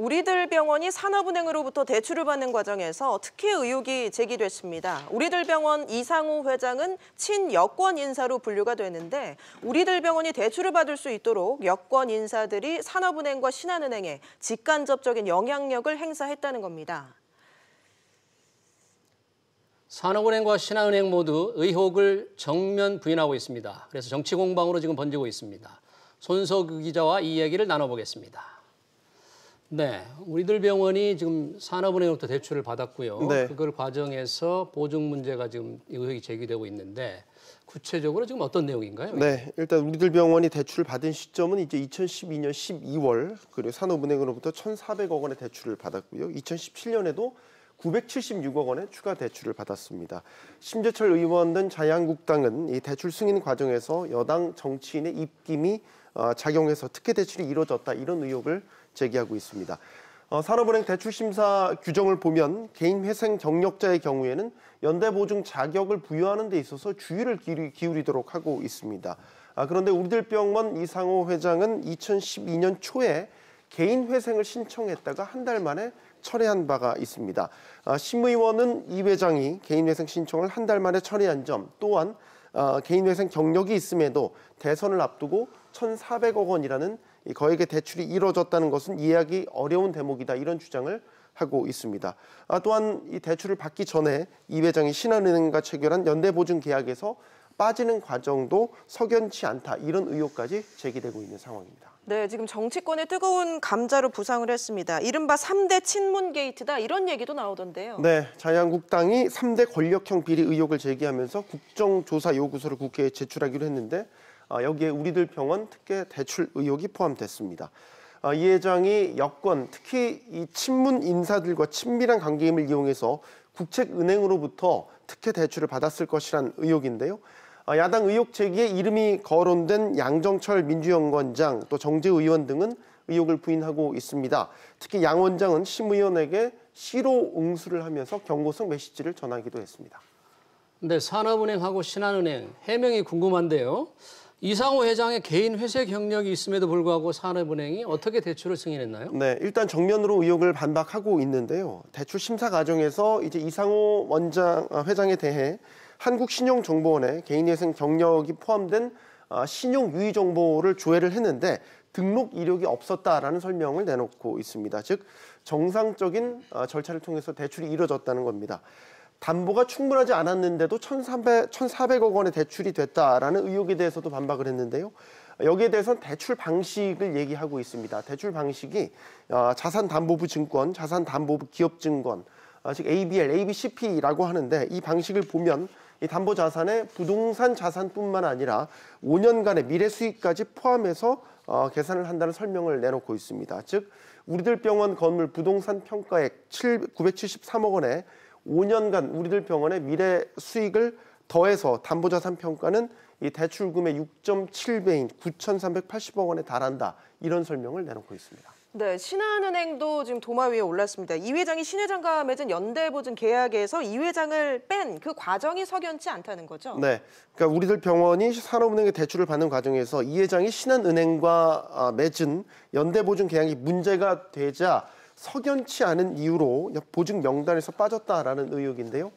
우리들 병원이 산업은행으로부터 대출을 받는 과정에서 특혜 의혹이 제기됐습니다. 우리들 병원 이상우 회장은 친여권 인사로 분류가 되는데 우리들 병원이 대출을 받을 수 있도록 여권 인사들이 산업은행과 신한은행에 직간접적인 영향력을 행사했다는 겁니다. 산업은행과 신한은행 모두 의혹을 정면 부인하고 있습니다. 그래서 정치 공방으로 지금 번지고 있습니다. 손석규 기자와 이얘기를 나눠보겠습니다. 네, 우리들 병원이 지금 산업은행으로부터 대출을 받았고요. 네. 그걸 과정에서 보증 문제가 지금 의혹이 제기되고 있는데 구체적으로 지금 어떤 내용인가요? 네, 일단 우리들 병원이 대출을 받은 시점은 이제 2012년 12월 그리고 산업은행으로부터 1,400억 원의 대출을 받았고요. 2017년에도 976억 원의 추가 대출을 받았습니다. 심재철 의원 등 자유한국당은 이 대출 승인 과정에서 여당 정치인의 입김이 어, 작용해서 특혜 대출이 이루어졌다 이런 의혹을 제기하고 있습니다. 어, 산업은행 대출심사 규정을 보면 개인회생 경력자의 경우에는 연대보증 자격을 부여하는 데 있어서 주의를 기울이도록 하고 있습니다. 아, 그런데 우리들병원 이상호 회장은 2012년 초에 개인 회생을 신청했다가 한 달 만에 철회한 바가 있습니다. 아, 심의원은 이 회장이 개인 회생 신청을 한 달 만에 철회한 점 또한 아, 개인 회생 경력이 있음에도 대선을 앞두고 1,400억 원이라는 거액의 대출이 이뤄졌다는 것은 이해하기 어려운 대목이다 이런 주장을 하고 있습니다. 아, 또한 이 대출을 받기 전에 이 회장이 신한은행과 체결한 연대보증 계약에서 빠지는 과정도 석연치 않다 이런 의혹까지 제기되고 있는 상황입니다. 네, 지금 정치권의 뜨거운 감자로 부상을 했습니다. 이른바 3대 친문 게이트다 이런 얘기도 나오던데요. 네, 자유한국당이 3대 권력형 비리 의혹을 제기하면서 국정조사 요구서를 국회에 제출하기로 했는데 아, 여기에 우리들 병원 특혜 대출 의혹이 포함됐습니다. 아, 이 회장이 여권, 특히 이 친문 인사들과 친밀한 관계임을 이용해서 국책은행으로부터 특혜 대출을 받았을 것이란 의혹인데요. 어, 야당 의혹 제기에 이름이 거론된 양정철 민주연구원장 또 정재 의원 등은 의혹을 부인하고 있습니다. 특히 양 원장은 심 의원에게 시로 응수를 하면서 경고성 메시지를 전하기도 했습니다. 네, 산업은행하고 신한은행 해명이 궁금한데요. 이상호 회장의 개인 회계 경력이 있음에도 불구하고 산업은행이 어떻게 대출을 승인했나요? 네, 일단 정면으로 의혹을 반박하고 있는데요. 대출 심사 과정에서 이제 이상호 원장 어, 회장에 대해 한국신용정보원에 개인회생 경력이 포함된 어, 신용 유의 정보를 조회를 했는데 등록 이력이 없었다라는 설명을 내놓고 있습니다. 즉 정상적인 어, 절차를 통해서 대출이 이뤄졌다는 겁니다. 담보가 충분하지 않았는데도 1,300, 1,400억 원의 대출이 됐다라는 의혹에 대해서도 반박을 했는데요. 여기에 대해서는 대출 방식을 얘기하고 있습니다. 대출 방식이 어, 자산담보부 증권, 자산담보부 기업증권, 즉 ABL, ABCP라고 하는데 이 방식을 보면 이 담보 자산에 부동산 자산뿐만 아니라 5년간의 미래 수익까지 포함해서 어, 계산을 한다는 설명을 내놓고 있습니다. 즉 우리들 병원 건물 부동산 평가액 7, 973억 원에 5년간 우리들 병원의 미래 수익을 더해서 담보자산 평가는 이 대출금의 6.7배인 9,380억 원에 달한다. 이런 설명을 내놓고 있습니다. 네, 신한은행도 지금 도마 위에 올랐습니다. 이 회장이 신 회장과 맺은 연대보증 계약에서 이 회장을 뺀 그 과정이 석연치 않다는 거죠? 네, 그러니까 우리들 병원이 산업은행에 대출을 받는 과정에서 이 회장이 신한은행과 아, 맺은 연대보증 계약이 문제가 되자 석연치 않은 이유로 보증 명단에서 빠졌다라는 의혹인데요.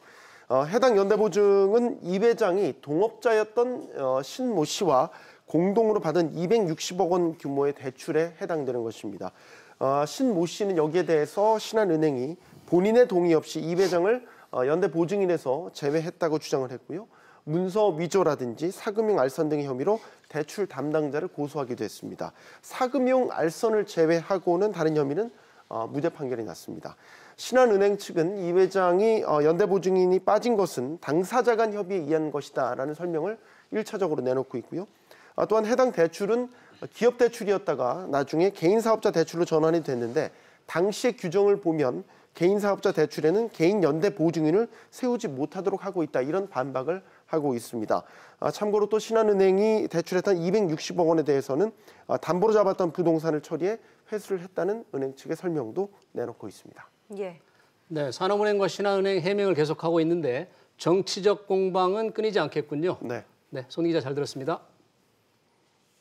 어, 해당 연대보증은 이 회장이 동업자였던 어, 신모 씨와 공동으로 받은 260억 원 규모의 대출에 해당되는 것입니다. 어, 신모 씨는 여기에 대해서 신한은행이 본인의 동의 없이 이 회장을 어, 연대 보증인에서 제외했다고 주장을 했고요. 문서 위조라든지 사금융 알선 등의 혐의로 대출 담당자를 고소하기도 했습니다. 사금융 알선을 제외하고는 다른 혐의는 어, 무죄 판결이 났습니다. 신한은행 측은 이 회장이 어, 연대보증인이 빠진 것은 당사자 간 협의에 의한 것이다라는 설명을 1차적으로 내놓고 있고요. 아, 또한 해당 대출은 기업 대출이었다가 나중에 개인 사업자 대출로 전환이 됐는데 당시의 규정을 보면 개인 사업자 대출에는 개인 연대 보증인을 세우지 못하도록 하고 있다 이런 반박을 하고 있습니다. 아, 참고로 또 신한은행이 대출했던 260억 원에 대해서는 아, 담보로 잡았던 부동산을 처리해 회수를 했다는 은행 측의 설명도 내놓고 있습니다. 예. 네, 산업은행과 신한은행 해명을 계속하고 있는데 정치적 공방은 끊이지 않겠군요. 네. 네, 손 기자 잘 들었습니다.